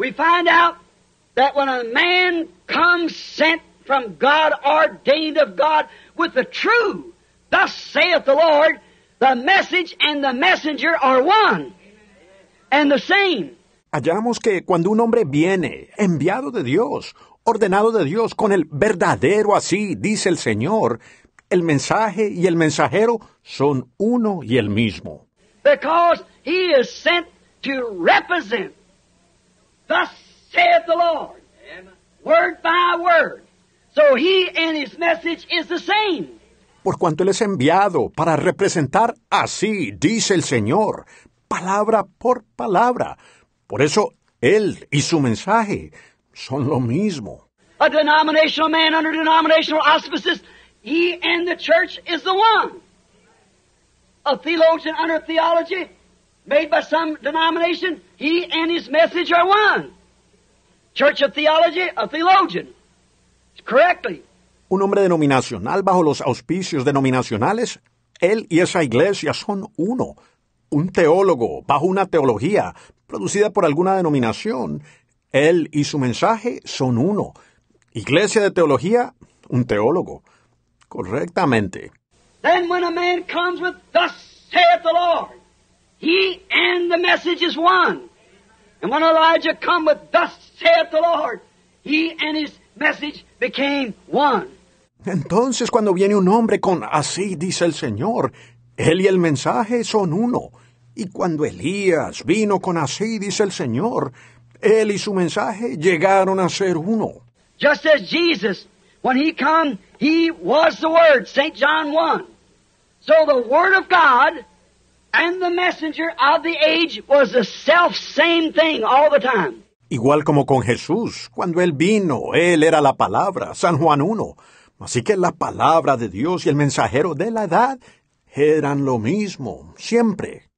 we find out that when a man comes sent from God, ordained of God, with the true, thus saith the Lord, the message and the messenger are one and the same. Hallamos que cuando un hombre viene, enviado de Dios, ordenado de Dios, con el verdadero así, dice el Señor, el mensaje y el mensajero son uno y el mismo. Because he is sent to represent Thus saith the Lord, word by word. So he and his message is the same. Por cuanto él es enviado para representar así, dice el Señor, palabra por palabra. Por eso él y su mensaje son lo mismo. A denominational man under denominational auspices, he and the church is the one. A theologian under theology, made by some denomination, he and his message are one. Church of Theology, a theologian. Correctly. Un hombre denominacional bajo los auspicios denominacionales, él y esa iglesia son uno. Un teólogo bajo una teología producida por alguna denominación, él y su mensaje son uno. Iglesia de teología, un teólogo. Correctamente. Then comes with, saith He and the message is one. And when Elijah come with thus saith the Lord, he and his message became one. Entonces cuando viene un hombre con así dice el Señor, él y el mensaje son uno. Y cuando Elías vino con así dice el Señor, él y su mensaje llegaron a ser uno. Just as Jesus, when he come, he was the word, St. John 1. So the word of God Igual como con Jesús, cuando él vino, él era la palabra, San Juan 1. Así que la palabra de Dios y el mensajero de la edad eran lo mismo, siempre.